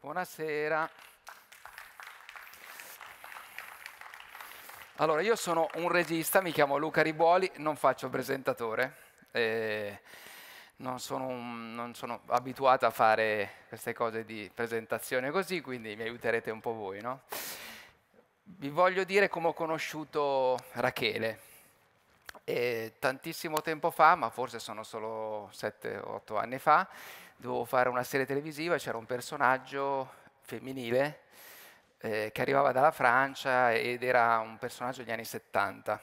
Buonasera. Allora, io sono un regista, mi chiamo Luca Ribuoli, non faccio presentatore, eh, non, sono un, non, sono abituato a fare queste cose di presentazione così, quindi mi aiuterete un po' voi, no? Vi voglio dire come ho conosciuto Rachele. Eh, tantissimo tempo fa, ma forse sono solo 7-8 anni fa, dovevo fare una serie televisiva c'era un personaggio femminile eh, che arrivava dalla Francia ed era un personaggio degli anni 70.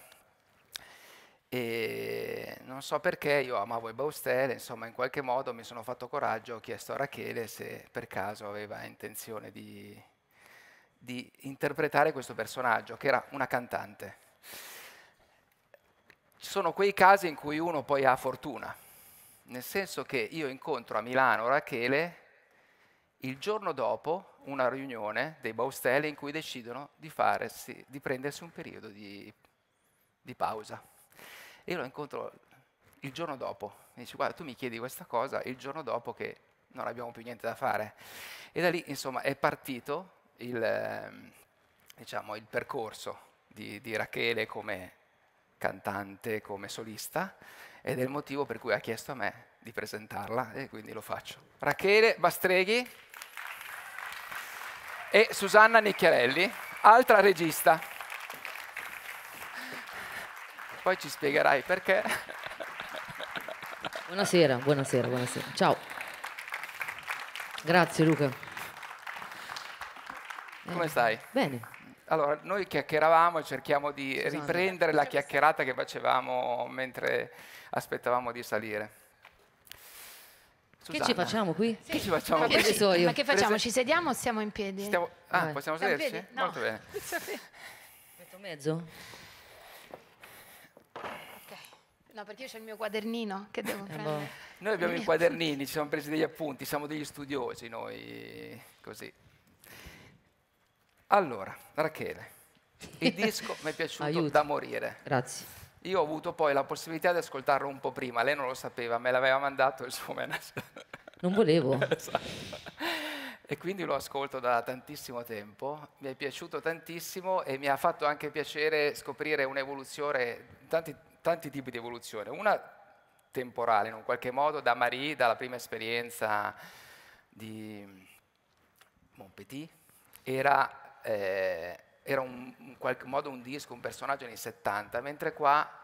E non so perché io amavo i Baustelle, insomma in qualche modo mi sono fatto coraggio, ho chiesto a Rachele se per caso aveva intenzione di, di interpretare questo personaggio, che era una cantante. Ci sono quei casi in cui uno poi ha fortuna, nel senso che io incontro a Milano Rachele il giorno dopo una riunione dei Baustelle in cui decidono di, farsi, di prendersi un periodo di, di pausa. io lo incontro il giorno dopo, mi dice guarda tu mi chiedi questa cosa il giorno dopo che non abbiamo più niente da fare. E da lì insomma è partito il, diciamo, il percorso di, di Rachele come cantante, come solista ed è il motivo per cui ha chiesto a me di presentarla e quindi lo faccio. Rachele Bastreghi e Susanna Nicchiarelli, altra regista. Poi ci spiegherai perché. Buonasera, buonasera, buonasera. Ciao. Grazie Luca. Come stai? Bene. Allora, noi chiacchieravamo e cerchiamo di Scusate. riprendere la chiacchierata che facevamo mentre aspettavamo di salire. Susanna. Che ci facciamo qui? Sì. Che ci facciamo ma qui? Che ci, ma che facciamo? Ci sediamo o siamo in piedi? Stiamo, ah, Beh. possiamo siamo sederci? No. Molto bene. Metto mezzo? Ok. No, perché io ho il mio quadernino che devo eh prendere. Boh. Noi abbiamo i quadernini, ci siamo presi degli appunti, siamo degli studiosi noi, così. Allora, Rachele, il disco mi è piaciuto da morire. Grazie. Io ho avuto poi la possibilità di ascoltarlo un po' prima, lei non lo sapeva, me l'aveva mandato il suo manager. Non volevo. Esatto. e quindi lo ascolto da tantissimo tempo, mi è piaciuto tantissimo e mi ha fatto anche piacere scoprire un'evoluzione, tanti, tanti tipi di evoluzione. Una temporale, in un qualche modo, da Marie, dalla prima esperienza di Montpetit, era eh, era un, in qualche modo un disco, un personaggio negli anni 70, mentre qua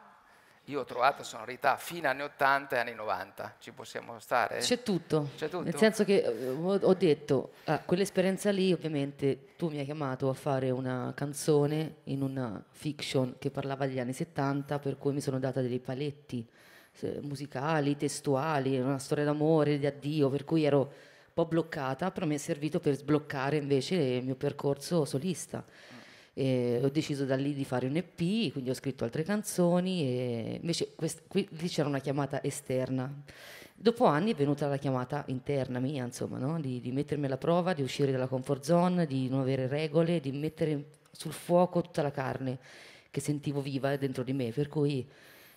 io ho trovato sonorità fino anni 80 e anni 90, ci possiamo stare? C'è tutto, C'è tutto. nel senso che eh, ho detto, a ah, quell'esperienza lì ovviamente tu mi hai chiamato a fare una canzone in una fiction che parlava degli anni 70, per cui mi sono data dei paletti eh, musicali, testuali, una storia d'amore, di addio, per cui ero un po' bloccata, però mi è servito per sbloccare invece il mio percorso solista. E ho deciso da lì di fare un EP, quindi ho scritto altre canzoni e invece quest- qui c'era una chiamata esterna. Dopo anni è venuta la chiamata interna mia, insomma, no? di, di, mettermi alla prova, di uscire dalla comfort zone, di non avere regole, di mettere sul fuoco tutta la carne che sentivo viva dentro di me, per cui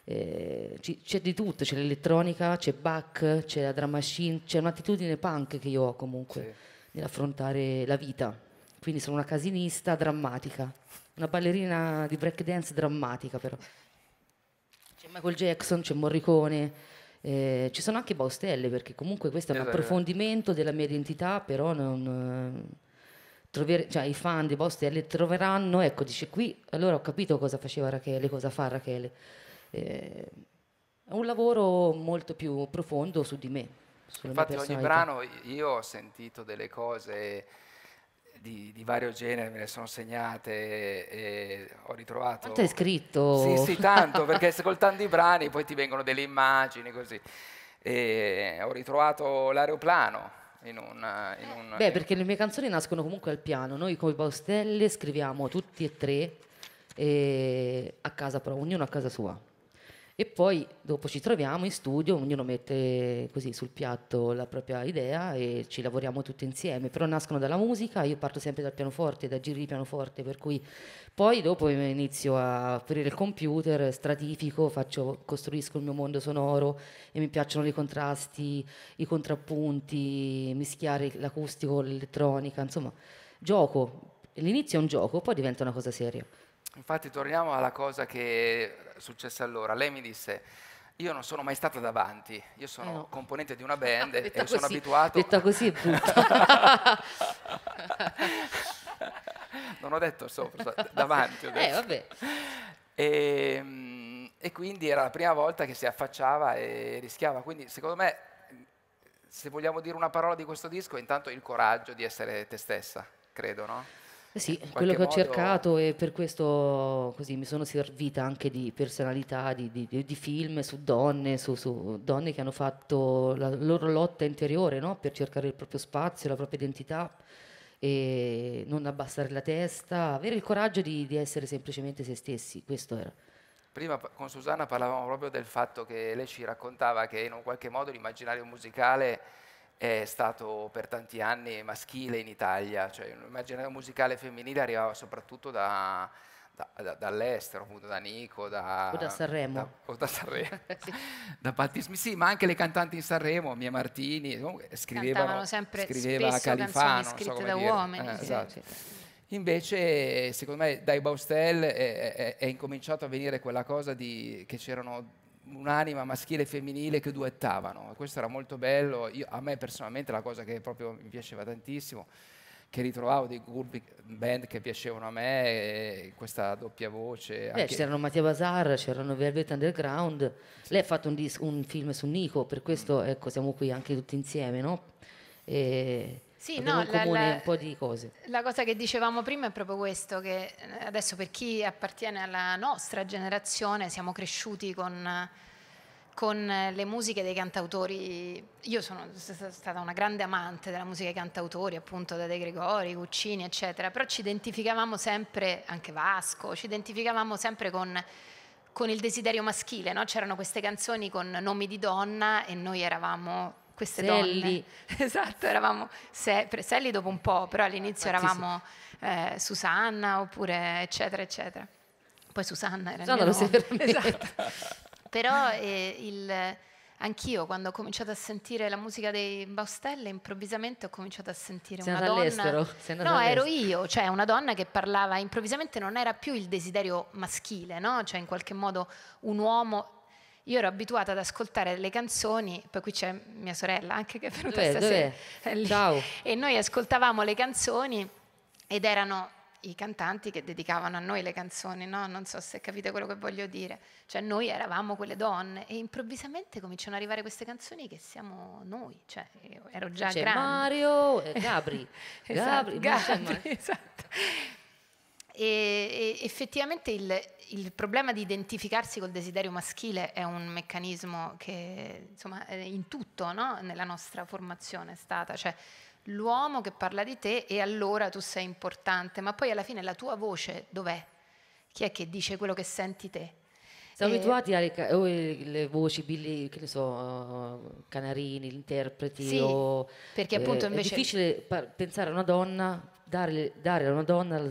eh, c'è di tutto, c'è l'elettronica, c'è Bach, c'è la drum machine, c'è un'attitudine punk che io ho comunque sì. nell'affrontare la vita. Quindi sono una casinista drammatica, una ballerina di breakdance drammatica però. C'è Michael Jackson, c'è Morricone, eh, ci sono anche Baustelle perché comunque questo è un esatto. approfondimento della mia identità, però non... Eh, Trovere, cioè, i fan di Baustelle troveranno, ecco, dice qui, allora ho capito cosa faceva Rachele, cosa fa Rachele eh, un lavoro molto più profondo su di me. Infatti ogni brano io ho sentito delle cose di, di, vario genere, me le sono segnate e ho ritrovato... Quanto hai scritto? Sì, sì, tanto, perché ascoltando i brani poi ti vengono delle immagini così. E ho ritrovato l'aeroplano. In una, in una, Beh, in... perché le mie canzoni nascono comunque al piano. Noi come Baustelle scriviamo tutti e tre e eh, a casa, però ognuno a casa sua. E poi dopo ci troviamo in studio, ognuno mette così sul piatto la propria idea e ci lavoriamo tutti insieme, però nascono dalla musica, io parto sempre dal pianoforte, da giri di pianoforte, per cui poi dopo inizio a aprire il computer, stratifico, faccio, costruisco il mio mondo sonoro e mi piacciono i contrasti, i contrappunti, mischiare l'acustico, l'elettronica, insomma, gioco. L'inizio è un gioco, poi diventa una cosa seria. Infatti torniamo alla cosa che è successa allora. Lei mi disse, io non sono mai stata davanti, io sono eh no. componente di una band e così, sono abituato... Detta così è brutta. non ho detto sopra, davanti ho eh, detto. Eh, e, e quindi era la prima volta che si affacciava e rischiava. Quindi secondo me, se vogliamo dire una parola di questo disco, intanto il coraggio di essere te stessa, credo, no? Eh sì, eh, quello che modo... ho cercato e per questo così, mi sono servita anche di personalità, di, di, di film su donne, su, su, donne che hanno fatto la loro lotta interiore no? per cercare il proprio spazio, la propria identità e non abbassare la testa, avere il coraggio di, di essere semplicemente se stessi, questo era. Prima con Susanna parlavamo proprio del fatto che lei ci raccontava che in un qualche modo l'immaginario musicale è stato per tanti anni maschile in Italia, cioè l'immaginario musicale femminile arrivava soprattutto da, da, da, dall'estero, appunto da Nico, da, o da Sanremo, da, da Sanremo, sì. da Patti sì, ma anche le cantanti in Sanremo, Mia Martini, scrivevano sempre scriveva Califano, scritte so da dire. uomini. Eh, sì, esatto. sì. Invece, secondo me, dai Baustelle è, è, è, incominciato a venire quella cosa di, che c'erano un'anima maschile e femminile che duettavano. Questo era molto bello, Io, a me personalmente la cosa che proprio mi piaceva tantissimo, che ritrovavo dei gruppi band che piacevano a me, questa doppia voce. Beh, c'erano Mattia Bazar, c'erano Velvet Underground, sì. lei ha fatto un, dis- un, film su Nico, per questo mm. ecco, siamo qui anche tutti insieme, no? E sì, no, in comune la, un po' di cose. La cosa che dicevamo prima è proprio questo, che eh, adesso per chi appartiene alla nostra generazione siamo cresciuti con, con eh, le musiche dei cantautori, io sono stata una grande amante della musica dei cantautori, appunto da De Gregori, Cuccini, eccetera, però ci identificavamo sempre, anche Vasco, ci identificavamo sempre con con il desiderio maschile, no? c'erano queste canzoni con nomi di donna e noi eravamo queste Selli. donne. Esatto, eravamo Selli dopo un po', però all'inizio Infatti eravamo sì. eh, Susanna oppure eccetera eccetera. Poi Susanna era Susanna il mio nome. Esatto. però eh, il, anch'io quando ho cominciato a sentire la musica dei Baustelle improvvisamente ho cominciato a sentire Sei una donna no ero io cioè una donna che parlava improvvisamente non era più il desiderio maschile no? cioè in qualche modo un uomo io ero abituata ad ascoltare le canzoni, poi qui c'è mia sorella anche che è venuta dov'è, stasera. Dov'è? Ciao. E noi ascoltavamo le canzoni ed erano i cantanti che dedicavano a noi le canzoni, no? Non so se capite quello che voglio dire. Cioè noi eravamo quelle donne e improvvisamente cominciano ad arrivare queste canzoni che siamo noi, cioè ero già C'è grande. Mario, eh, Gabri, esatto, Gabri, Gabri, esatto. E, e effettivamente il, il, problema di identificarsi col desiderio maschile è un meccanismo che insomma, in tutto no? nella nostra formazione è stata, cioè l'uomo che parla di te e allora tu sei importante, ma poi alla fine la tua voce dov'è? Chi è che dice quello che senti te? Siamo eh, abituati alle ca- eh, le voci, billi, che ne so, canarini, gli interpreti. Sì, o, perché eh, appunto eh, invece... È difficile par- pensare a una donna dare, dare a una donna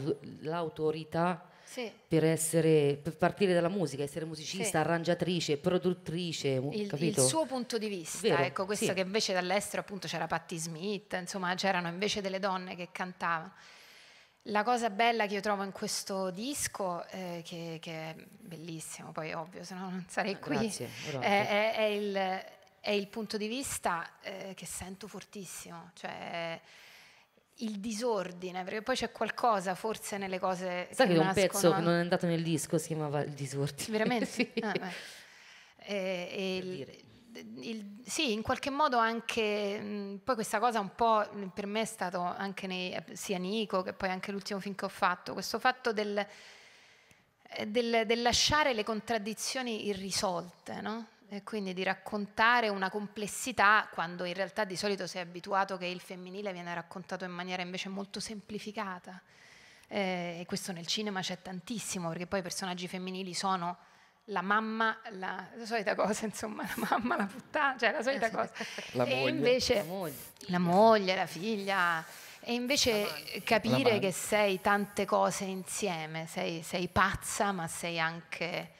l'autorità sì. per, essere, per partire dalla musica, essere musicista, sì. arrangiatrice, produttrice. Il, il, suo punto di vista, Vero, ecco, questo sì. che invece dall'estero appunto c'era Patti Smith, insomma c'erano invece delle donne che cantavano. La cosa bella che io trovo in questo disco, eh, che, che, è bellissimo, poi ovvio, se no non sarei qui, Grazie, esatto. è, è, è, il, è, il, punto di vista eh, che sento fortissimo. Cioè, il disordine, perché poi c'è qualcosa forse nelle cose... Sai che, che un nascono, pezzo che non è andato nel disco si chiamava Il disordine. Veramente? sì. Ah, e, e il, il, sì, in qualche modo anche... Mh, mm, poi questa cosa un po' mm, per me è stato anche nei, eh, sia Nico che poi anche l'ultimo film che ho fatto, questo fatto del... Eh, del, del, lasciare le contraddizioni irrisolte, no? E quindi di raccontare una complessità quando in realtà di solito si è abituato che il femminile viene raccontato in maniera invece molto semplificata. Eh, e questo nel cinema c'è tantissimo, perché poi i personaggi femminili sono la mamma, la, la solita cosa, insomma, la mamma, la puttana, cioè la solita eh cosa. La e moglie. invece la moglie. la moglie, la figlia. E invece capire che sei tante cose insieme, sei, sei pazza ma sei anche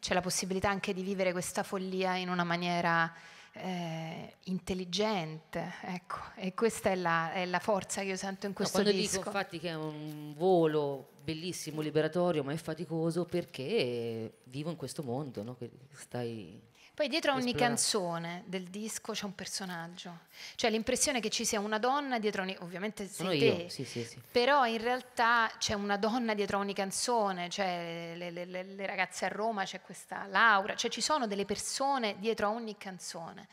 c'è la possibilità anche di vivere questa follia in una maniera eh, intelligente, ecco, e questa è la, è la, forza che io sento in questo no, quando disco. Quando dico infatti che è un volo bellissimo, liberatorio, ma è faticoso perché vivo in questo mondo, no? stai poi dietro a ogni Esplorare. canzone del disco c'è un personaggio, cioè l'impressione che ci sia una donna dietro ogni... ovviamente Sono sei te, sì, sì, sì. però in realtà c'è una donna dietro ogni canzone, cioè le, le, le, le ragazze a Roma c'è questa Laura, cioè ci sono delle persone dietro a ogni canzone.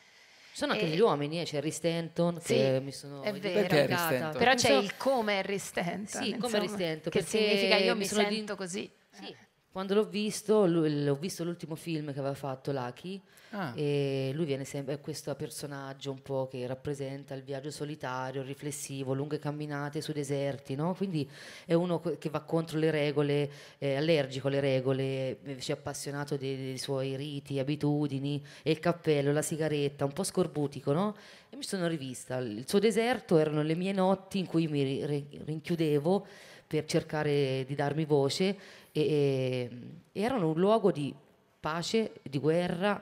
Sono anche e... gli uomini, eh, c'è Harry Stanton sì, che mi sono è vero, Però c'è il come Harry Stanton. Sì, insomma, come Harry Stanton. Che significa io mi, mi sono sento di... così. Sì, eh. Quando l'ho visto, lui, l'ho visto l'ultimo film che aveva fatto Lucky ah. e lui viene sempre, è questo personaggio un po' che rappresenta il viaggio solitario, riflessivo, lunghe camminate sui deserti, no? Quindi è uno che va contro le regole, è allergico alle regole, eh, si è appassionato dei, dei suoi riti, abitudini, e il cappello, la sigaretta, un po' scorbutico, no? E mi sono rivista. Il suo deserto erano le mie notti in cui mi rinchiudevo per cercare di darmi voce e, e erano un luogo di pace, di guerra,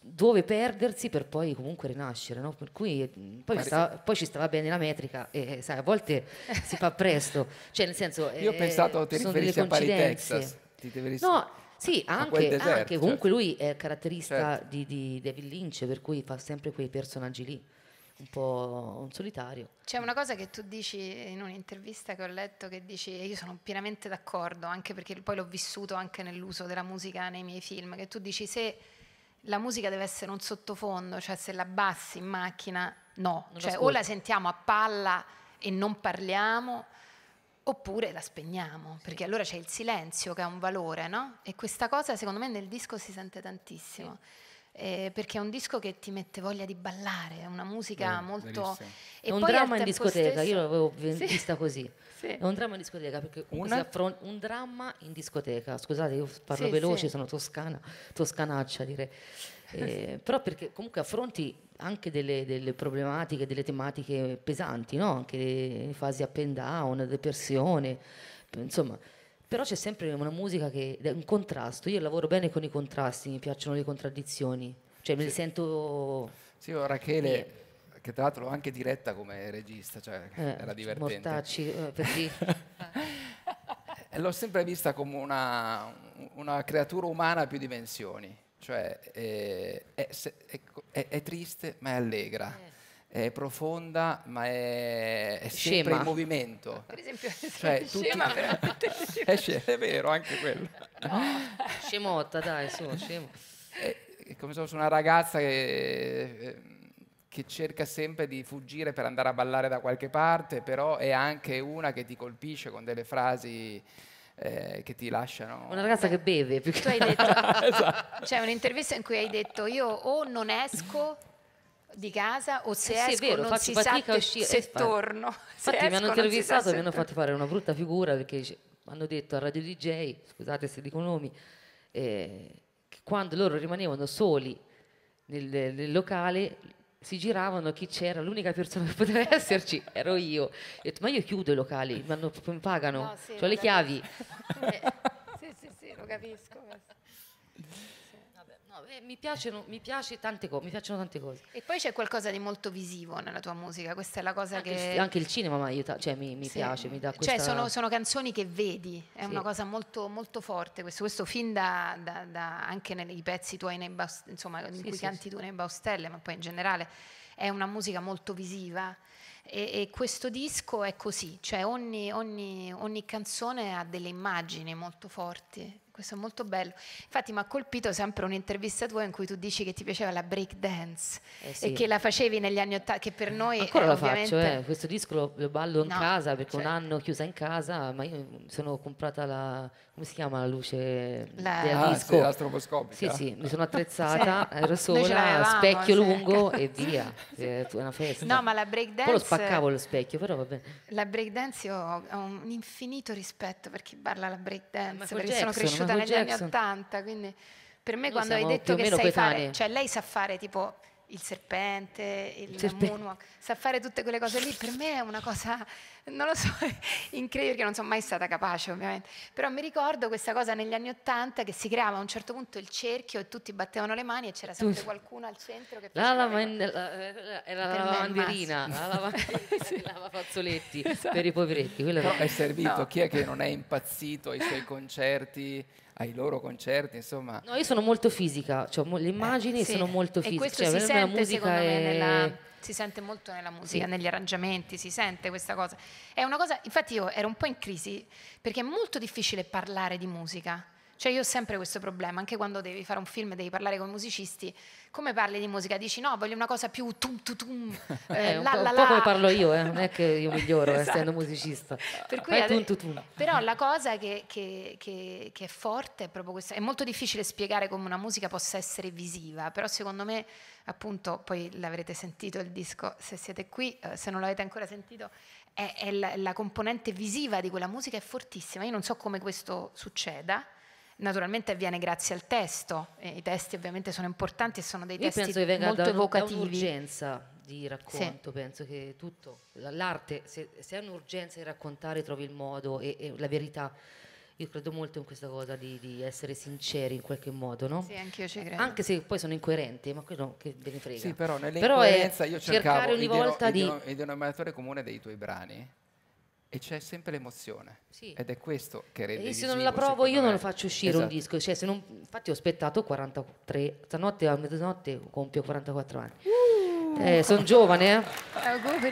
dove perdersi per poi comunque rinascere, no? per cui mm, poi, stava, poi, ci stava bene la metrica e sai, a volte si fa presto, cioè nel senso... Io eh, ho pensato ti riferissi a Pari Texas, ti riferissi no, sì, anche, deserto, anche comunque certo. lui è caratterista certo. di, di David Lynch, per cui fa sempre quei personaggi lì un po' solitario. C'è una cosa che tu dici in un'intervista che ho letto che dici, e io sono pienamente d'accordo, anche perché poi l'ho vissuto anche nell'uso della musica nei miei film, che tu dici se la musica deve essere un sottofondo, cioè se la bassi in macchina, no, cioè, o la sentiamo a palla e non parliamo, oppure la spegniamo, perché allora c'è il silenzio che ha un valore, no? E questa cosa secondo me nel disco si sente tantissimo. Sì eh, perché è un disco che ti mette voglia di ballare, è una musica eh, molto... È un dramma in discoteca, stesso... io l'avevo sì. vista così. Sì. È un dramma in discoteca, perché una... affron- un dramma in discoteca, scusate, io parlo sì, veloce, sono toscana, toscanaccia direi. Eh, però perché comunque affronti anche delle, delle, problematiche, delle tematiche pesanti, no? anche fasi up and down, depressione, insomma però c'è sempre una musica che è un contrasto. Io lavoro bene con i contrasti, mi piacciono le contraddizioni. Cioè, me sì. le sento. Sì, io Rachele. Eh. Che tra l'altro l'ho anche diretta come regista, cioè eh, era divertente. Mortacci, eh, per dire. l'ho sempre vista come una, una, creatura umana a più dimensioni, cioè eh, è, è, è, è triste ma è allegra. Eh è profonda ma è, è sempre in movimento. Per esempio, cioè, tutti... scema veramente. è, scema, è vero, anche quello. No. Scemotta, dai, su, scemo. È, eh, è come se fosse una ragazza che, eh, che, cerca sempre di fuggire per andare a ballare da qualche parte, però è anche una che ti colpisce con delle frasi... Eh, che ti lasciano una ragazza che beve più che... tu hai detto esatto. c'è cioè, un'intervista in cui hai detto io o non esco di casa o se eh sì, esco vero, non si sa uscire, se eh, torno. infatti esco, mi hanno intervistato e mi hanno fatto fare una brutta figura perché mi hanno detto a Radio DJ, scusate se dico nomi, eh, che quando loro rimanevano soli nel, nel locale si giravano chi c'era, l'unica persona che poteva esserci ero io. e Ho detto, ma io chiudo i locali, mi, hanno, mi pagano, no, sì, ho le chiavi. sì, sì, sì, lo capisco. Eh, mi, piacciono, mi, piace co- mi, piacciono, tante cose. E poi c'è qualcosa di molto visivo nella tua musica, questa è la cosa anche che... Il, anche il cinema mi aiuta, cioè mi, mi sì. piace, mi dà cioè, questa... Cioè sono, sono canzoni che vedi, è sì. una cosa molto, molto forte, questo, questo fin da, da, da anche nei pezzi tuoi, nei baust- insomma, in sì, cui canti tu nei Baustelle, ma poi in generale è una musica molto visiva. E, e, questo disco è così, cioè ogni, ogni, ogni, canzone ha delle immagini molto forti. Questo è molto bello. Infatti mi ha colpito sempre un'intervista tua in cui tu dici che ti piaceva la break dance eh sì. e che la facevi negli anni 80, che per noi... Ancora la ovviamente... faccio, eh. questo disco lo, lo ballo in no, casa perché cioè... un certo. anno chiusa in casa, ma io sono comprata la... come si chiama la luce la... del ah, disco? Sì, la Sì, sì, mi sono attrezzata, ero sola, specchio lungo e via, è eh, una festa. No, ma la break dance... Poi lo spaccavo lo specchio, però va La break dance io ho un infinito rispetto per chi parla la break dance, perché Jackson, sono cresciuta nata negli anni 80, quindi per me Noi quando hai detto che sai coetanee. fare, cioè lei sa fare tipo il serpente, il, il moonwalk, sa fare tutte quelle cose lì, per me è una cosa, non lo so, incredibile, perché non sono mai stata capace ovviamente, però mi ricordo questa cosa negli anni Ottanta che si creava a un certo punto il cerchio e tutti battevano le mani e c'era sempre qualcuno al centro che faceva... La, lavand- eh, la, era la lavanderina, la lavafazzoletti la lava esatto. per i poveretti. Però è servito, no. chi è che non è impazzito ai suoi concerti? ai loro concerti, insomma. No, io sono molto fisica, cioè, le eh, immagini eh, sì. sono molto fisiche. E questo cioè, si sente, musica è... nella, si sente molto nella musica, sì. negli arrangiamenti, si sente questa cosa. È una cosa, infatti io ero un po' in crisi, perché è molto difficile parlare di musica cioè io ho sempre questo problema, anche quando devi fare un film, e devi parlare con i musicisti, come parli di musica? Dici no, voglio una cosa più tum tum tum, eh, eh, un, la, po', la, un po' come parlo io, eh. non è che io miglioro eh, esatto. essendo musicista. Per cui, tum, tum, tum. Però la cosa che, che, che, che, è forte è proprio questa, è molto difficile spiegare come una musica possa essere visiva, però secondo me appunto, poi l'avrete sentito il disco se siete qui, eh, se non l'avete ancora sentito, è, è la, la componente visiva di quella musica è fortissima, io non so come questo succeda naturalmente avviene grazie al testo, e i testi ovviamente sono importanti e sono dei Io testi molto evocativi. Io penso che venga molto da, un, da un'urgenza di racconto, sì. penso che tutto, l'arte, se, se hai un'urgenza di raccontare trovi il modo e, e la verità io credo molto in questa cosa di, di, essere sinceri in qualche modo, no? Sì, anche io ci credo. Anche se poi sono incoerenti, ma quello che ve ne frega. Sì, però nell'incoerenza però io cercavo di... ogni volta il, di... il denominatore comune dei tuoi brani e c'è sempre l'emozione sì. ed è questo che rende e se non la provo io me. non lo faccio uscire esatto. un disco cioè, non, infatti ho aspettato 43 stanotte a mezzanotte compio 44 anni uh. eh, sono giovane eh?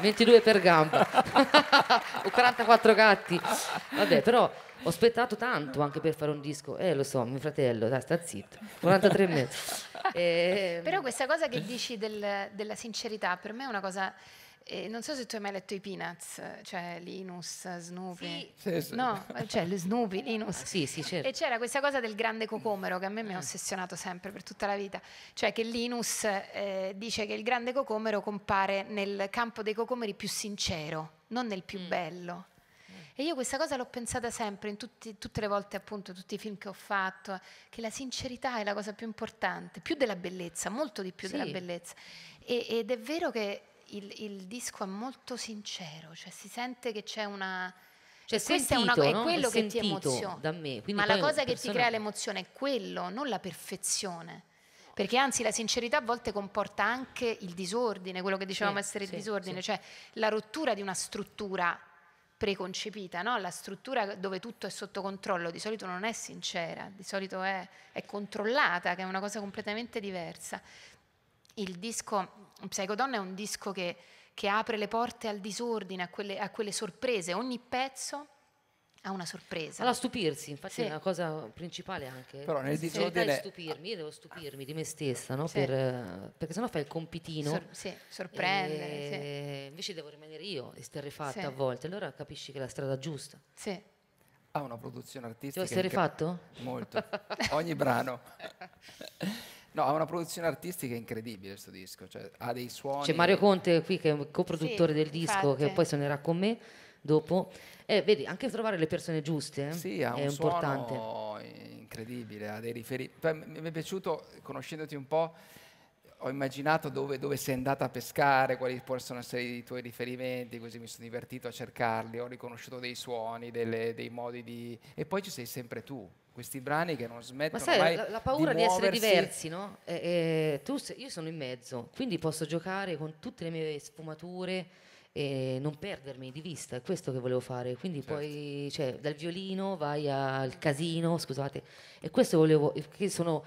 22 eh, per gamba ho 44 gatti vabbè però ho aspettato tanto anche per fare un disco eh lo so mio fratello dai sta zitto 43 e mezzo eh, però questa cosa che dici del, della sincerità per me è una cosa e non so se tu hai mai letto i Peanuts, cioè Linus, Snoopy. Sì. Sì, no, cioè Snoopy, Linus. Ah, sì, sì, certo. E c'era questa cosa del grande cocomero che a me mi ha eh. ossessionato sempre per tutta la vita. Cioè che Linus eh, dice che il grande cocomero compare nel campo dei cocomeri più sincero, non nel più mm. bello. Mm. E io questa cosa l'ho pensata sempre, in tutti, tutte le volte appunto, tutti i film che ho fatto, che la sincerità è la cosa più importante, più della bellezza, molto di più sì. della bellezza. E, ed è vero che il, il, disco è molto sincero, cioè si sente che c'è una... Cioè, sentito, è, una, no? è quello è che ti emoziona. Da me. Quindi Ma la cosa che persona... ti crea l'emozione è quello, non la perfezione. Perché anzi la sincerità a volte comporta anche il disordine, quello che dicevamo sì, essere sì, il disordine, sì. cioè la rottura di una struttura preconcepita, no? la struttura dove tutto è sotto controllo di solito non è sincera, di solito è, è controllata, che è una cosa completamente diversa il disco Psicodonna è un disco che, che apre le porte al disordine, a quelle, a quelle sorprese. Ogni pezzo ha una sorpresa. Alla stupirsi, infatti sì. è la cosa principale anche. Però nel disordine... Sì. stupirmi, io devo stupirmi di me stessa, no? sì. per, perché sennò fai il compitino. Sor- sì, sorprendere. E... Invece devo rimanere io esterrefatta a volte, allora capisci che è la strada giusta. Sì. Ha una produzione artistica. Ti essere fatto? Molto. Ogni brano. No, ha una produzione artistica incredibile questo disco, cioè, ha dei suoni. C'è Mario Conte qui che è un coproduttore sì, del disco infatti. che poi suonerà con me dopo. Eh, vedi, anche trovare le persone giuste eh, sì, ha è un importante. Suono incredibile, ha dei riferimenti. Mi è piaciuto, conoscendoti un po', ho immaginato dove, dove, sei andata a pescare, quali possono essere i tuoi riferimenti, così mi sono divertito a cercarli, ho riconosciuto dei suoni, delle, dei modi di... E poi ci sei sempre tu, questi brani che non smettono Ma sai, mai la, la paura di, di essere diversi, no? Eh, eh, tu, io sono in mezzo, quindi posso giocare con tutte le mie sfumature e non perdermi di vista, è questo che volevo fare. Quindi certo. poi, cioè, dal violino vai al casino, scusate, e questo volevo, eh, che sono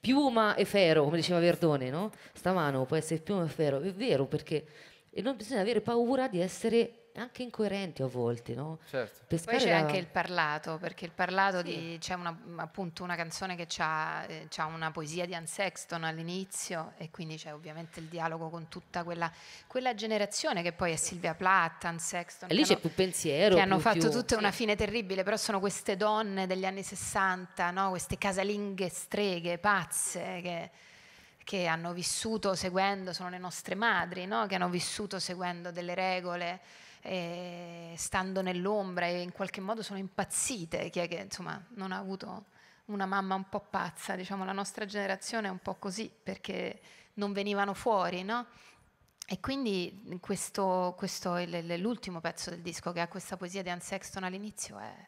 piuma e ferro, come diceva Verdone, no? stamano può essere piuma e ferro, è vero perché e non bisogna avere paura di essere anche incoerenti a volte, no? Certo. Pescare Poi c'è la... anche il parlato, perché il parlato sì. c'è una, appunto una canzone che c'ha, eh, una poesia di Anne Sexton all'inizio e quindi c'è ovviamente il dialogo con tutta quella, quella generazione che poi è Silvia Platt, Anne Sexton. E lì c'è hanno, più pensiero. Che più, hanno fatto tutta sì. una fine terribile, però sono queste donne degli anni 60, no? queste casalinghe streghe, pazze, che che hanno vissuto seguendo, sono le nostre madri, no? che hanno vissuto seguendo delle regole eh, stando nell'ombra e in qualche modo sono impazzite, chi è che insomma non ha avuto una mamma un po' pazza, diciamo la nostra generazione è un po' così perché non venivano fuori, no? E quindi questo, questo è l'ultimo pezzo del disco che ha questa poesia di Anne Sexton all'inizio, è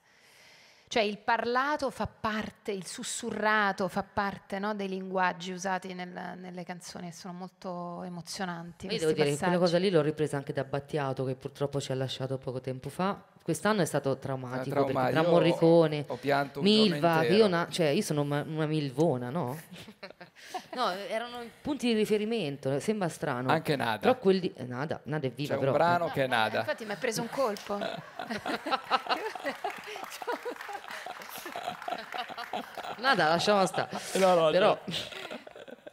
cioè il parlato fa parte, il sussurrato fa parte no, dei linguaggi usati nel, nelle canzoni che sono molto emozionanti. Io devo dire che quella cosa lì l'ho ripresa anche da Battiato che purtroppo ci ha lasciato poco tempo fa. Quest'anno è stato traumatico, ah, trauma. tra Morricone, ho, ho pianto Milva, io, una, cioè, io, sono una, una milvona, no? no, erano punti di riferimento, sembra strano. Anche Nada. Però quelli... Eh, Nada, Nada è viva C'è però. un brano che è Nada. Infatti mi ha preso un colpo. Nada, lasciamo stare. No, no, Però...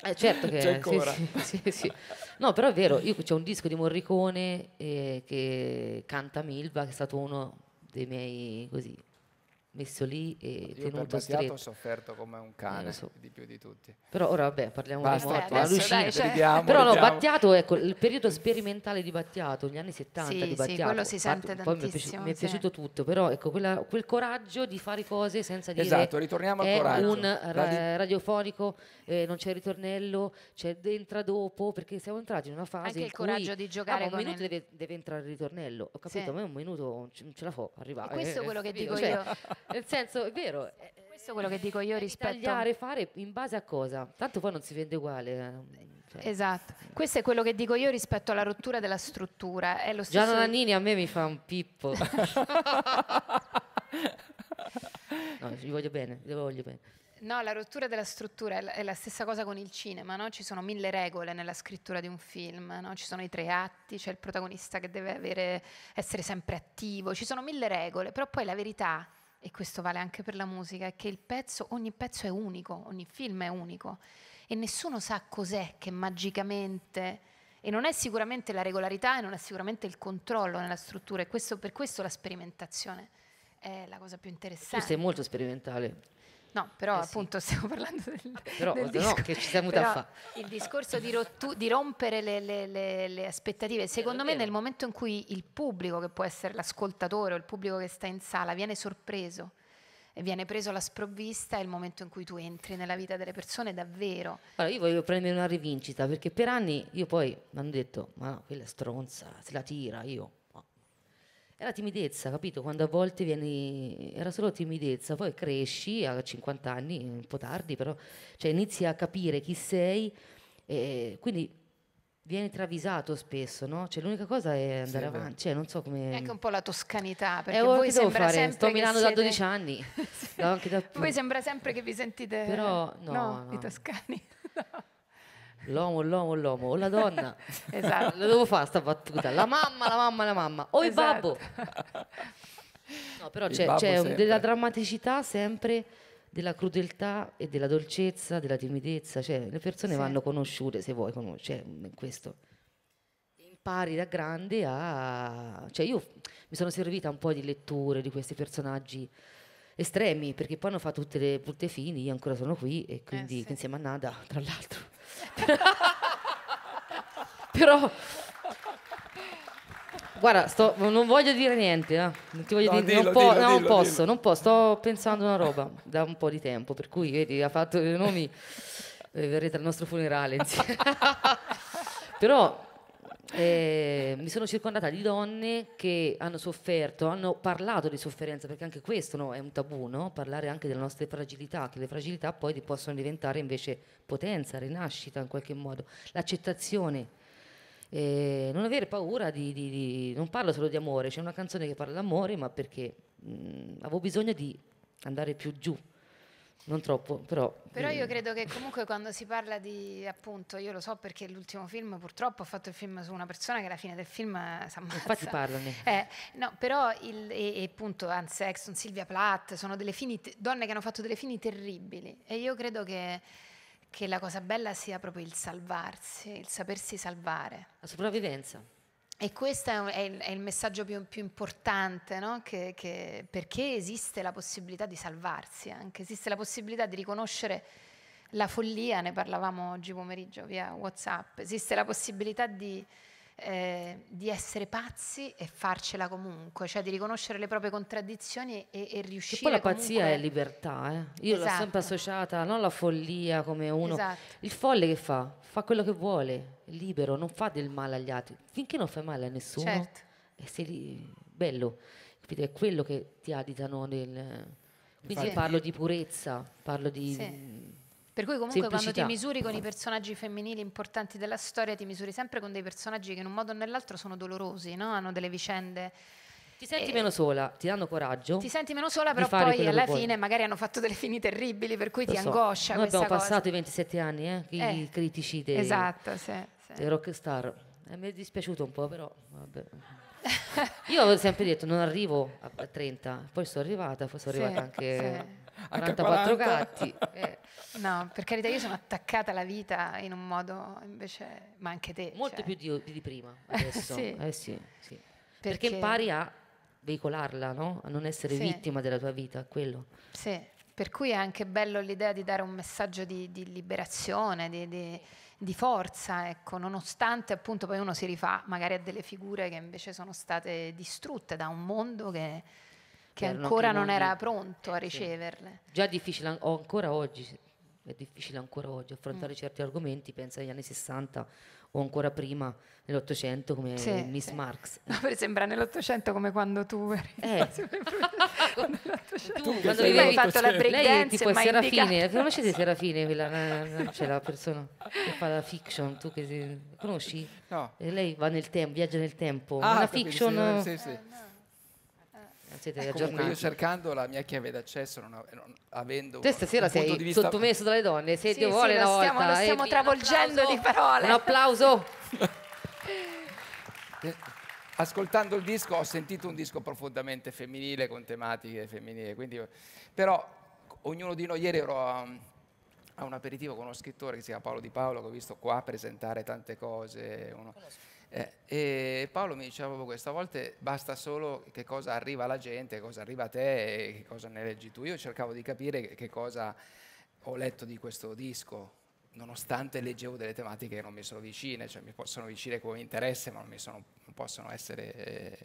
Eh, certo che c'è ancora. Sì, sì, sì, sì. No, però è vero, io, c'è un disco di Morricone eh, che canta Milva, che è stato uno dei miei così, messo lì e Io tenuto stretto. ho sofferto come un eh, cane, so. di più di tutti. Però ora vabbè, parliamo Basta, di morte, adesso, Lucina. Dai, cioè. ridiamo, Però ridiamo. no, Battiato, ecco, il periodo sperimentale di Battiato, gli anni 70 sì, di Battiato. Sì, quello si sente Battiato, Poi mi è, piaciuto, mi è piaciuto tutto, però ecco, quella, quel coraggio di fare cose senza dire Esatto, ritorniamo al coraggio. un ra- radiofonico, eh, non c'è ritornello, c'è entra dopo, perché siamo entrati in una fase Anche il coraggio di giocare ah, ma un minuto deve, deve, entrare il ritornello. Ho capito, sì. a me un minuto non ce la fa arrivare. E questo è eh, quello che dico cioè, io. Nel senso, è vero. Questo è quello che dico io eh, rispetto tagliare, a... fare in base a cosa? Tanto poi non si vende uguale. Eh, cioè. Esatto. Questo è quello che dico io rispetto alla rottura della struttura. È lo stesso... Gianna Nannini a me mi fa un pippo. no, gli voglio bene, gli voglio bene. No, la rottura della struttura è la, stessa cosa con il cinema, no? ci sono mille regole nella scrittura di un film, no? ci sono i tre atti, c'è il protagonista che deve avere, essere sempre attivo, ci sono mille regole, però poi la verità e questo vale anche per la musica, è che pezzo, ogni pezzo è unico, ogni film è unico e nessuno sa cos'è che magicamente... E non è sicuramente la regolarità e non è sicuramente il controllo nella struttura e questo, per questo la sperimentazione è la cosa più interessante. Questo è molto sperimentale. No, però eh sì. appunto stiamo parlando del, ah, però, del no, che ci siamo a fare. Il discorso di, rottu- di rompere le, le, le, le, aspettative, secondo me nel momento in cui il pubblico, che può essere l'ascoltatore o il pubblico che sta in sala, viene sorpreso e viene preso alla sprovvista, è il momento in cui tu entri nella vita delle persone davvero. Allora io voglio prendere una rivincita perché per anni io poi mi hanno detto ma no, quella è stronza, se la tira io. Era timidezza, capito? Quando a volte vieni... Era solo timidezza, poi cresci a 50 anni, un po' tardi però, cioè inizi a capire chi sei e quindi vieni travisato spesso, no? Cioè l'unica cosa è andare sì, avanti, cioè non so come... È anche un po' la toscanità, eh, perché eh, voi sembra fare? sempre Sto a Milano siete... da 12 anni, sì. no, da... Voi sembra sempre che vi sentite... Però no, no, no. i toscani... no. L'uomo, l'uomo, l'uomo, o la donna. esatto. Lo devo fare sta battuta. La mamma, la mamma, la mamma. O esatto. il babbo. No, però il c'è, c'è della drammaticità sempre, della crudeltà e della dolcezza, della timidezza. Cioè, le persone sì. vanno conosciute, se vuoi conosci- cioè, questo. Impari da grande a... Cioè, io mi sono servita un po' di letture di questi personaggi estremi, perché poi hanno fatto tutte le brutte fini, io ancora sono qui, e quindi eh, sì. insieme a Nada, tra l'altro. Però... Guarda, sto, non voglio dire niente, eh. non ti voglio no, dire, dillo, non, po- dillo, no, non posso, non posso, sto pensando una roba da un po' di tempo, per cui vedi, ha fatto dei nomi, eh, verrete al nostro funerale insieme. Però eh, mi sono circondata di donne che hanno sofferto, hanno parlato di sofferenza, perché anche questo no, è un tabù, no? parlare anche delle nostre fragilità, che le fragilità poi possono diventare invece potenza, rinascita in qualche modo, l'accettazione. Eh, non avere paura di, di, di, Non parlo solo di amore, c'è una canzone che parla d'amore, ma perché mh, mm, avevo bisogno di andare più giù, non troppo, però... Però io credo che comunque quando si parla di, appunto, io lo so perché l'ultimo film purtroppo ha fatto il film su una persona che alla fine del film eh, si ammazza. Infatti parlane. Eh, no, però il, e, e appunto Anne Sexton, Silvia Platt, sono delle fini, donne che hanno fatto delle fini terribili e io credo che, che la cosa bella sia proprio il salvarsi, il sapersi salvare. La sopravvivenza. E questo è il, è il messaggio più, più importante, no? che, che perché esiste la possibilità di salvarsi, anche esiste la possibilità di riconoscere la follia, ne parlavamo oggi pomeriggio via Whatsapp, esiste la possibilità di eh, di essere pazzi e farcela comunque, cioè di riconoscere le proprie contraddizioni e, e riuscire a. Poi la comunque... pazzia è libertà, eh? io esatto. l'ho sempre esatto. associata non la follia come uno. Esatto. Il folle che fa? Fa quello che vuole, libero, non fa del male agli altri, finché non fai male a nessuno. Certo. E sei lì, bello, capito? È quello che ti aditano nel... Quindi Infatti. parlo di purezza, parlo di... Sì per cui comunque Semplicità. quando ti misuri con i personaggi femminili importanti della storia, ti misuri sempre con dei personaggi che in un modo o nell'altro sono dolorosi, no? hanno delle vicende. Ti senti eh, meno sola, ti danno coraggio. Ti senti meno sola, però poi alla fine puoi. magari hanno fatto delle fini terribili, per cui Lo ti so. angoscia. Noi abbiamo cosa. passato i 27 anni, eh, i eh. critici dei, esatto, sì, sì. dei rockstar. Eh, mi è dispiaciuto un po', però vabbè. Io avevo sempre detto non arrivo a 30, poi sono arrivata, poi sono sì, arrivata anche 44 gatti. Eh, no, per carità, io sono attaccata alla vita in un modo invece, ma anche te. Molto cioè. più di, di, prima eh, adesso. sì. Eh, sì, sì. Perché, Perché... impari a veicolarla, no? a non essere vittima della tua vita, quello. Sì. Per cui è anche bello l'idea di dare un messaggio di, di liberazione, di, di, di, forza, ecco, nonostante appunto poi uno si rifà magari a delle figure che invece sono state distrutte da un mondo che che ancora non era pronto a riceverle. Sì. Già difficile, o ancora oggi, è difficile ancora oggi affrontare mm. certi argomenti, pensa agli anni 60 o ancora prima nell'Ottocento come sì, Miss sì. Marx. Ma no, sembra nell'Ottocento come quando tu eri... Eh. quando tu, quando sì, hai fatto la break dance tipo Serafine, conoscete Serafine, quella, cioè la persona che fa la fiction, tu che conosci? No. E lei va nel tempo, viaggia nel tempo, ah, la fiction... Sì, sì. Eh, no siete eh, aggiornati. Io cercando la mia chiave d'accesso, non, non avendo. Te stasera sei vista... sottomesso dalle donne, se sì, Dio sì, vuole la una volta. Eh, stiamo, lo stiamo eh, travolgendo di parole. Un applauso. Ascoltando il disco ho sentito un disco profondamente femminile con tematiche femminili, quindi, però ognuno di noi ieri ero a, a, un aperitivo con uno scrittore che si chiama Paolo Di Paolo, che ho visto qua presentare tante cose. Uno, eh, e Paolo mi diceva proprio questo, a volte basta solo che cosa arriva alla gente, che cosa arriva a te e che cosa ne leggi tu. Io cercavo di capire che cosa ho letto di questo disco, nonostante leggevo delle tematiche che non mi sono vicine, cioè mi possono vicine come interesse, ma non mi sono, non possono essere... Eh,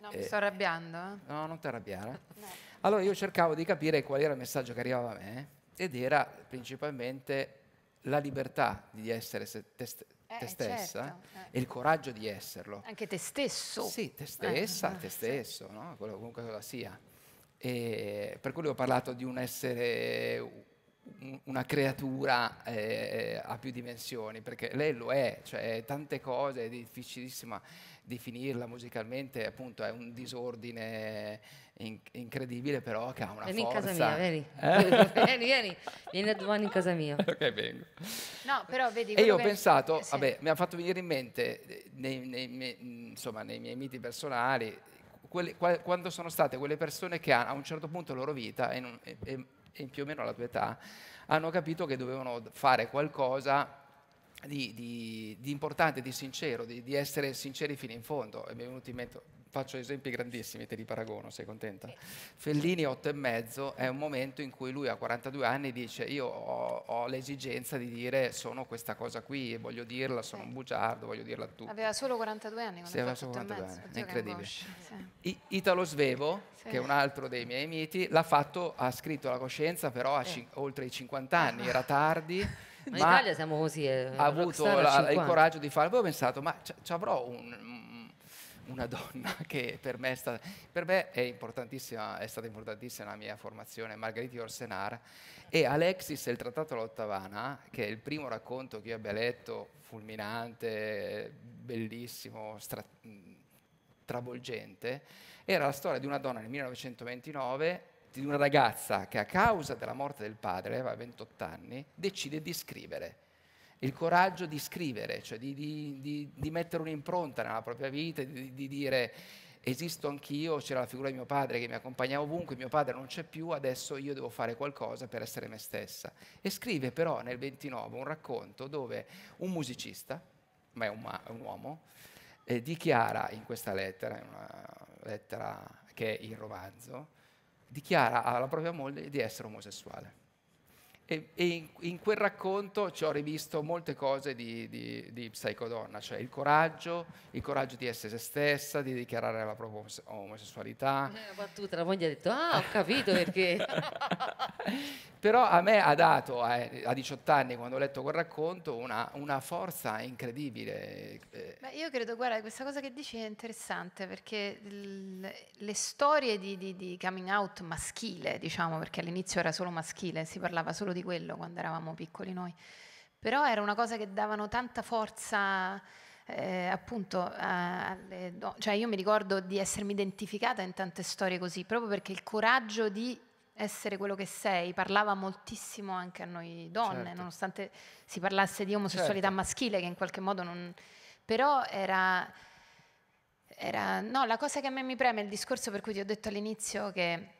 non eh, mi sto arrabbiando. Eh. No, non ti arrabbiare. no. Allora io cercavo di capire qual era il messaggio che arrivava a me ed era principalmente la libertà di essere se, te, te eh, eh, stessa certo, eh. e il coraggio di esserlo. Anche te stesso. Sì, te stessa, te stesso, sì. no? Quello, comunque cosa sia. E per quello ho parlato di un essere una creatura eh, a più dimensioni, perché lei lo è, cioè tante cose, è difficilissima definirla musicalmente, appunto è un disordine in incredibile, però che ha una vieni forza. Vieni in casa mia, vieni. Eh? vieni, vieni, vieni domani in casa mia. Ok, vengo. No, però vedi... E io ho pensato, sì. vabbè, mi ha fatto venire in mente, nei, nei, miei, insomma, nei miei miti personali, quelli, qual, quando sono state quelle persone che a un certo punto della loro vita, e, non, e, e più o meno alla tua età, hanno capito che dovevano fare qualcosa di, di, di, importante, di sincero, di, di, essere sinceri fino in fondo. E mi è venuto in mente, faccio esempi grandissimi, te li paragono, sei contenta? Fellini 8,5 è un momento in cui lui a 42 anni dice io ho, ho l'esigenza di dire sono questa cosa qui, e voglio dirla, sono un bugiardo, voglio dirla a tutti. Aveva solo 42 anni quando sì, aveva solo 42 anni, Oddio, incredibile. Sì. Italo Svevo, sì. che è un altro dei miei miti, l'ha fatto, ha scritto la coscienza però a eh. oltre i 50 anni, era tardi. Ma in Italia siamo così. Eh, ha avuto la, il coraggio di farlo. Poi ho pensato, ma ci avrò un, mm, una donna che per me, è stata, per me è, è stata importantissima la mia formazione, Margherita Orsenar, e Alexis e il Trattato all'Ottavana, che è il primo racconto che io abbia letto, fulminante, bellissimo, stra- mm, travolgente, era la storia di una donna nel 1929 di una ragazza che a causa della morte del padre, aveva 28 anni, decide di scrivere. Il coraggio di scrivere, cioè di, di, di, di mettere un'impronta nella propria vita, di, dire esisto anch'io, c'era la figura di mio padre che mi accompagnava ovunque, mio padre non c'è più, adesso io devo fare qualcosa per essere me stessa. E scrive però nel 29 un racconto dove un musicista, ma è un, ma- un uomo, eh, dichiara in questa lettera, in una lettera che è il romanzo, dichiara alla propria moglie di essere omosessuale. E, e in, in, quel racconto ci ho rivisto molte cose di, di, di psicodonna, cioè il coraggio, il coraggio di essere se stessa, di dichiarare la propria omosessualità. Una battuta, la moglie ha detto, ah, ho capito perché. Però a me ha dato, eh, a 18 anni, quando ho letto quel racconto, una, una forza incredibile. Eh. Beh, io credo, guarda, questa cosa che dici è interessante perché le storie di, di, di coming out maschile, diciamo, perché all'inizio era solo maschile, si parlava solo di quello quando eravamo piccoli noi, però era una cosa che davano tanta forza... Eh, appunto, alle, no, cioè io mi ricordo di essermi identificata in tante storie così, proprio perché il coraggio di essere quello che sei parlava moltissimo anche a noi donne, certo. nonostante si parlasse di omosessualità certo. maschile che in qualche modo non... però era... era... No, la cosa che a me mi preme è il discorso per cui ti ho detto all'inizio che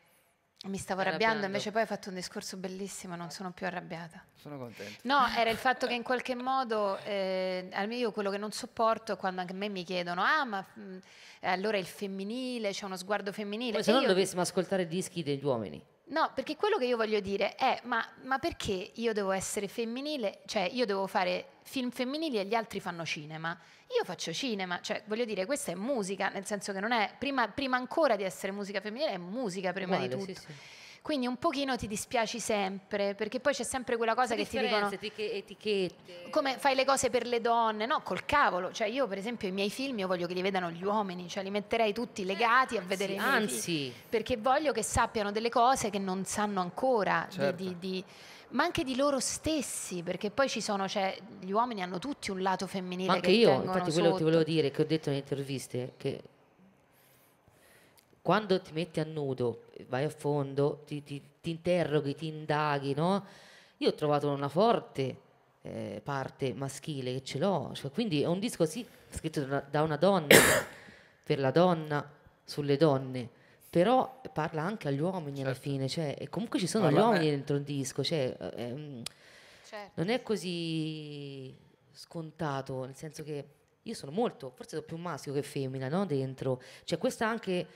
mi stavo arrabbiando, invece poi hai fatto un discorso bellissimo, non sono più arrabbiata. Sono contenta. No, era il fatto che in qualche modo, eh, almeno io quello che non sopporto è quando anche a me mi chiedono, ah ma mh, allora il femminile, c'è uno sguardo femminile. Ma se no io... dovessimo ascoltare dischi degli uomini. No, perché quello che io voglio dire è, ma, ma, perché io devo essere femminile, cioè io devo fare film femminili e gli altri fanno cinema? Io faccio cinema, cioè voglio dire, questa è musica, nel senso che non è, prima, prima ancora di essere musica femminile, è musica prima Uguale, di tutto. Sì, sì. Quindi un pochino ti dispiaci sempre, perché poi c'è sempre quella cosa che ti dicono... etichette. Come fai le cose per le donne? No, col cavolo. Cioè io per esempio i miei film io voglio che li vedano gli uomini, cioè li metterei tutti eh, legati eh, a vedere sì, anzi. Perché voglio che sappiano delle cose che non sanno ancora. Certo. Di, di, ma anche di loro stessi, perché poi ci sono, cioè, gli uomini hanno tutti un lato femminile. Ma che io, infatti, quello sotto. ti volevo dire che ho detto nelle interviste che quando ti metti a nudo vai a fondo, ti, ti, ti interroghi, ti indaghi, no? Io ho trovato una forte eh, parte maschile che ce l'ho, cioè, quindi è un disco sì, scritto da una donna, per la donna, sulle donne, però parla anche agli uomini certo. alla fine, cioè, comunque ci sono Parla gli uomini dentro un disco, cioè, eh, ehm, certo. non è così scontato, nel senso che io sono molto, forse sono più maschio che femmina, no? Dentro. Cioè questa anche,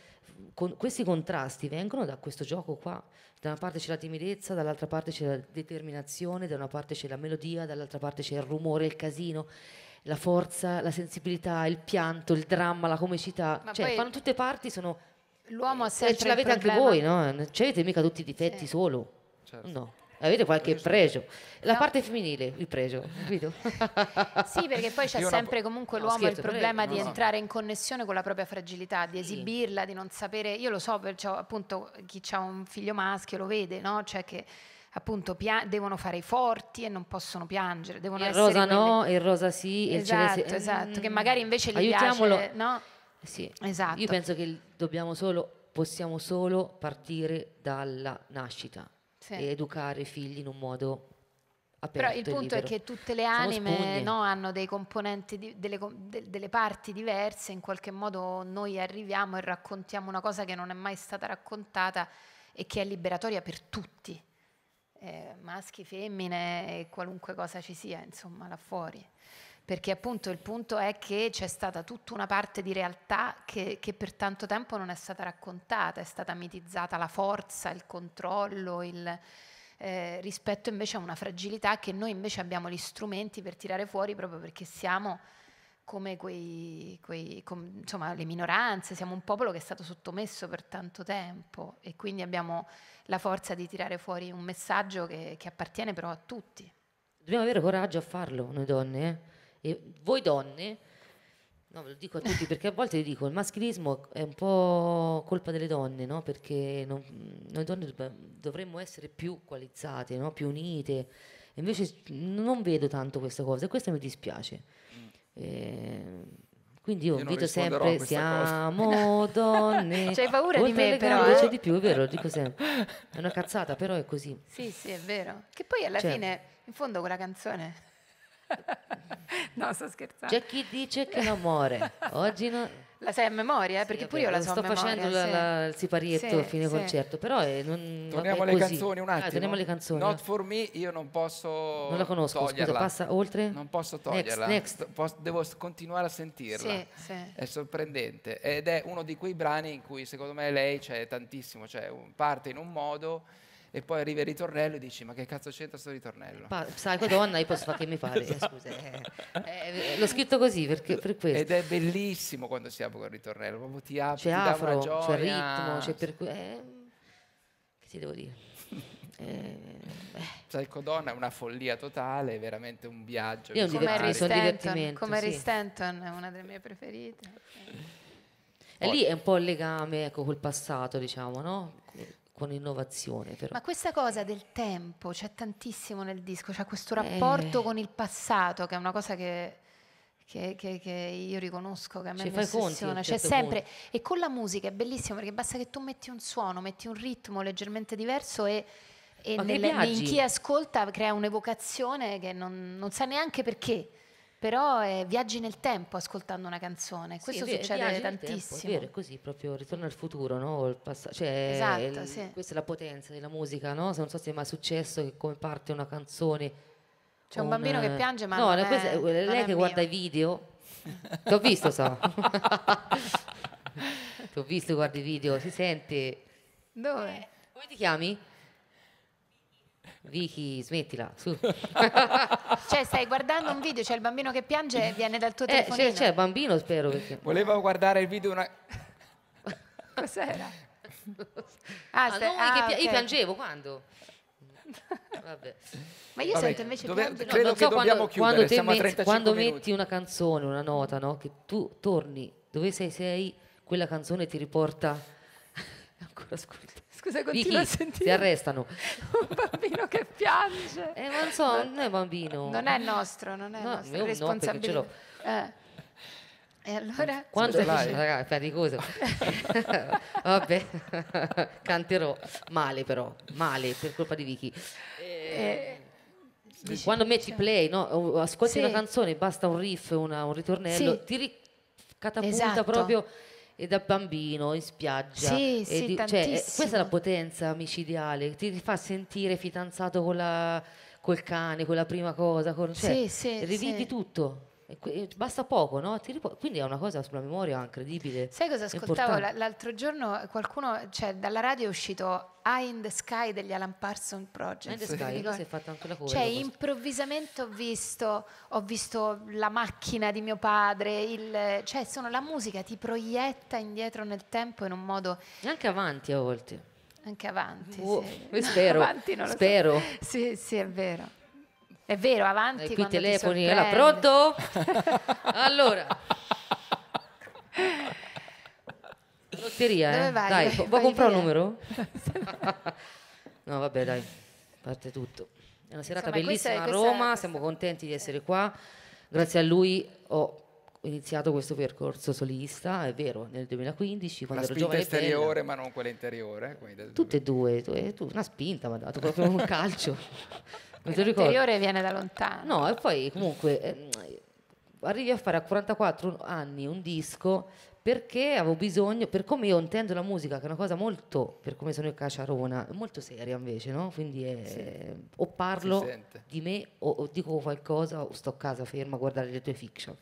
con, questi contrasti vengono da questo gioco qua. Da una parte c'è la timidezza, dall'altra parte c'è la determinazione, da una parte c'è la melodia, dall'altra parte c'è il rumore, il casino la forza, la sensibilità, il pianto, il dramma, la comicità, Ma cioè fanno tutte parti, sono l'uomo ha eh, sempre E ce l'avete anche voi, no? Non avete mica tutti i difetti sì. solo. Certo. No avete qualche preso. La no. parte femminile, il preso, capito? sì, perché poi c'è Io sempre una... comunque l'uomo no, scherzo, il problema di no, entrare in connessione con la propria fragilità, di esibirla, di non sapere. Io lo so, perciò appunto chi ha un figlio maschio lo vede, no? Cioè che appunto pia- devono fare i forti e non possono piangere. Devono il rosa quelle... no, il rosa sì, esatto, il celeste. Esatto, mm, che magari invece gli aiutiamolo. piace, no? Sì, esatto. Io penso che dobbiamo solo, possiamo solo partire dalla nascita sì. e educare i figli in un modo Aperto, Però il punto libero. è che tutte le anime no, hanno dei componenti, di, delle, de, delle, parti diverse, in qualche modo noi arriviamo e raccontiamo una cosa che non è mai stata raccontata e che è liberatoria per tutti, eh, maschi, femmine e qualunque cosa ci sia, insomma, là fuori perché appunto il punto è che c'è stata tutta una parte di realtà che, che per tanto tempo non è stata raccontata, è stata mitizzata la forza, il controllo, il, eh, rispetto invece a una fragilità che noi invece abbiamo gli strumenti per tirare fuori proprio perché siamo come quei, quei com, insomma, le minoranze, siamo un popolo che è stato sottomesso per tanto tempo e quindi abbiamo la forza di tirare fuori un messaggio che, che appartiene però a tutti. Dobbiamo avere coraggio a farlo noi donne, eh? E voi donne, no, lo dico a tutti perché a volte dico il maschilismo è un po' colpa delle donne, no? perché non, noi donne dovremmo essere più qualizzate, no? più unite. Invece non vedo tanto questa cosa e questo mi dispiace. Mm. E ehm, quindi io, io invito sempre siamo cosa. donne. C'hai paura Oltre di me però, eh? c'è di più, è vero, lo dico sempre. È una cazzata, però è così. Sì, sì, è vero. Che poi alla cioè, fine in fondo quella canzone no, sto scherzando. C'è chi dice che non muore. Oggi no. La sai a memoria, eh? perché pure io la so sto memoria, facendo sì. la, la, il siparietto sì, a fine concerto, però è, eh, non, torniamo alle canzoni un ah, attimo. Ah, torniamo alle canzoni. Not for me, io non posso Non la conosco, toglierla. scusa, passa oltre. Non posso toglierla. Next, next. devo continuare a sentirla. È sorprendente ed è uno di quei brani in cui secondo me lei c'è cioè, tantissimo, cioè parte in un modo e poi arriva il ritornello e dici ma che cazzo c'entra sto ritornello? Pa- Psycho donna, io posso fare che mi pare, eh, esatto. scusa. Eh, eh, l'ho scritto così perché, per questo. Ed è bellissimo quando si apre il ritornello, proprio ti apre, c'è ti afro, C'è ritmo, c'è per cui... Eh, che ti devo dire? Psycho eh, eh. donna è una follia totale, è veramente un viaggio. Io un come Harry Stanton, come Harry sì. Stanton è una delle mie preferite. E lì è un po' il legame ecco, col passato, diciamo, no? con innovazione. Però. Ma questa cosa del tempo c'è tantissimo nel disco, c'è questo rapporto eh. con il passato che è una cosa che, che, che, che io riconosco, che a me mi c'è sempre. Punto. E con la musica è bellissimo perché basta che tu metti un suono, metti un ritmo leggermente diverso e e nel, in chi ascolta crea un'evocazione che non, non, sa neanche perché però eh, viaggi nel tempo ascoltando una canzone, questo sì, succede tantissimo. Tempo, è vero, è così, proprio ritorno al futuro, no? pass- cioè, esatto, il, sì. questa è la potenza della musica, no? non so se è mai successo che come parte una canzone... C'è un, un bambino che eh, piange, ma... No, è, è, lei che guarda i video, ti ho visto, so. ti ho visto, guardi i video, si sente... Dove? come ti chiami? Vicky, smettila, su. cioè, stai guardando un video, c'è cioè il bambino che piange e viene dal tuo eh, C'è, c'è il bambino, spero. Perché... Volevo guardare il video una... Cos'era? Ah, ah, stai... ah, okay. Io piangevo, quando? Vabbè. Ma io Vabbè, sento invece dove, piangere. Credo no, so che quando, quando, te metti, quando metti, una canzone, una nota, no? Che tu torni dove sei, sei, quella canzone ti riporta... Ancora ascolta. Scusa, continua a sentire. Ti arrestano. un bambino che piange. Eh, ma non so, non è bambino. Non è nostro, non è no, nostro. Io responsabilità. No, eh. E allora? Quando Scusa, vai, raga, è faticoso. Vabbè, canterò male però, male per colpa di Vicky. Eh, eh dice, quando metti play, no? ascolti sì. una canzone, basta un riff, una, un ritornello, sì. ti ricatapulta esatto. proprio e da bambino in spiaggia. Sì, sì, di, cioè, eh, questa è la potenza micidiale, ti, ti fa sentire fidanzato con la, col cane, con la prima cosa, con, cioè, sì, sì, rivivi sì. tutto basta poco, no? quindi è una cosa sulla memoria incredibile. Sai cosa ascoltavo importante. l'altro giorno? Eh, qualcuno, cioè dalla radio è uscito Eye in the Sky degli Alan Parsons Project. Eye in the Sky, sì. si è fatta anche la cosa. Cioè improvvisamente ho visto, ho visto, la macchina di mio padre, il, cioè sono, la musica ti proietta indietro nel tempo in un modo... E anche avanti a volte. Anche avanti, oh, sì. Spero, avanti, spero. So. Sì, sì, è vero. È vero, avanti. E qui telefoni. Allora, eh, pronto? allora. Lotteria, Dove eh? Vai, dai, vai, vuoi comprare un numero? no, vabbè, dai, parte tutto. È una serata Insomma, bellissima questa, a Roma, questa... siamo contenti di essere qua. Grazie a lui ho iniziato questo percorso solista, è vero, nel 2015 quando una ero giovane. esteriore, bella. ma non quella interiore. Quindi... Tutte e due, eh, tu, una spinta mi ha dato proprio un calcio. Non ti ricordo. L'interiore viene da lontano. No, e poi comunque eh, arrivi a fare a 44 anni un disco perché avevo bisogno, per come io intendo la musica, che è una cosa molto, per come sono io caciarona, molto seria invece, no? Quindi è, sì. o parlo di me o, o, dico qualcosa o sto a casa ferma a guardare le tue fiction.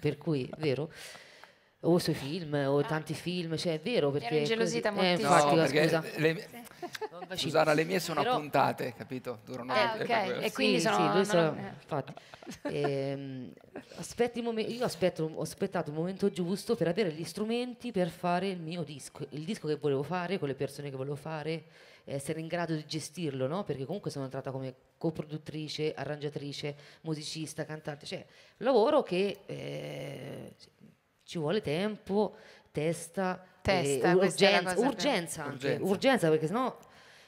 Per cui, vero? o sui film o ah. tanti film, cioè è vero perché... Ero ingelosita così, moltissimo. Eh, infatti, no, perché scusa. Le, Susanna, le mie sono Però... puntate, capito? Durano eh, okay. e quindi sì, sono... Sì, sono non... infatti, ehm, aspetti momen- io aspetto, ho aspettato il momento giusto per avere gli strumenti per fare il mio disco, il disco che volevo fare con le persone che volevo fare, essere in grado di gestirlo, no? Perché comunque sono entrata come coproduttrice, arrangiatrice, musicista, cantante, cioè lavoro che... Eh, ci vuole tempo, testa, testa eh, urgenza, urgenza, anche, urgenza. urgenza perché sennò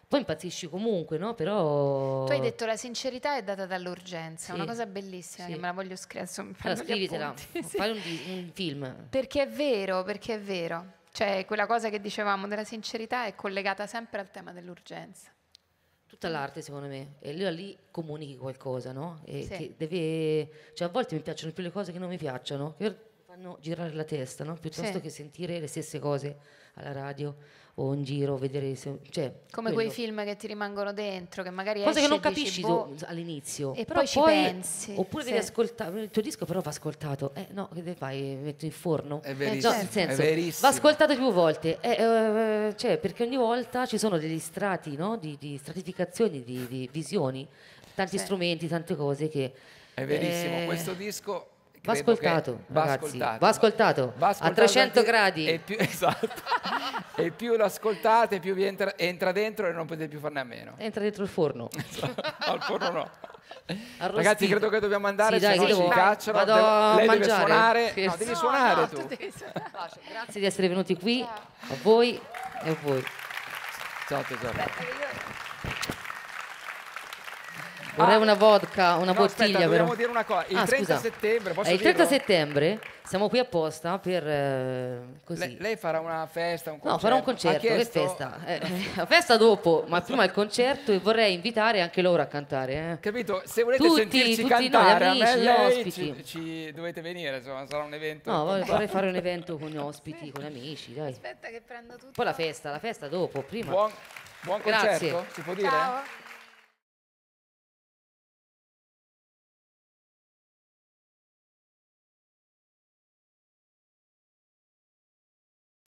poi impazzisci comunque, no? Però... Tu hai detto la sincerità è data dall'urgenza, è sì. una cosa bellissima sì. che me la voglio scrivere. Allora, scrivitela, sì. fai un, un, film. Perché è vero, perché è vero. Cioè, quella cosa che dicevamo della sincerità è collegata sempre al tema dell'urgenza. Tutta l'arte, secondo me, e lì, lì comunichi qualcosa, no? E sì. deve... cioè, a volte mi piacciono più le cose che non mi piacciono fanno girare la testa, no? piuttosto sì. che sentire le stesse cose alla radio o in giro, vedere... Se, cioè, Come quello. quei film che ti rimangono dentro, che magari... Cose che non capisci boh, all'inizio. E però poi ci poi, pensi. Oppure sì. devi ascoltare, il tuo disco però va ascoltato. Eh no, che devi fare? Metto in forno? È verissimo. Eh, no, nel senso, verissimo. va ascoltato più volte. Eh, eh, eh, cioè, perché ogni volta ci sono degli strati, no? di, di, stratificazioni, di, di visioni, tanti sì. strumenti, tante cose che... È verissimo, eh, questo disco Va ascoltato, va, ragazzi, ascoltato. va ascoltato, va ascoltato, a 300 gradi. E più, esatto. e più lo ascoltate, più vi entra, entra, dentro e non potete più farne a meno. Entra dentro il forno. Esatto, al forno no. Arrostito. Ragazzi, credo che dobbiamo andare, sì, dai, se no ci cacciano. Vado devo, a lei mangiare. deve suonare. Che... No, devi no, suonare no, tu. devi suonare. Grazie di essere venuti qui, a voi e a voi. Ciao tesoro. Vorrei ah. una vodka, una no, bottiglia. Aspetta, però... dire una cosa. Il ah, 30 scusa. settembre, posso eh, Il 30 dirlo? settembre siamo qui apposta per eh, lei, lei, farà una festa, un concerto. No, farà un concerto, che festa? Eh, la festa dopo, ma prima il concerto e vorrei invitare anche loro a cantare. Eh. Capito? Se volete tutti, sentirci tutti cantare, noi, amici, a me, ci, ci, dovete venire, insomma, sarà un evento. No, vorrei, vorrei fare un evento con gli ospiti, con gli amici, dai. Aspetta che prendo tutto. Poi la festa, la festa dopo, prima. Buon, buon concerto, Grazie. si può dire? Ciao.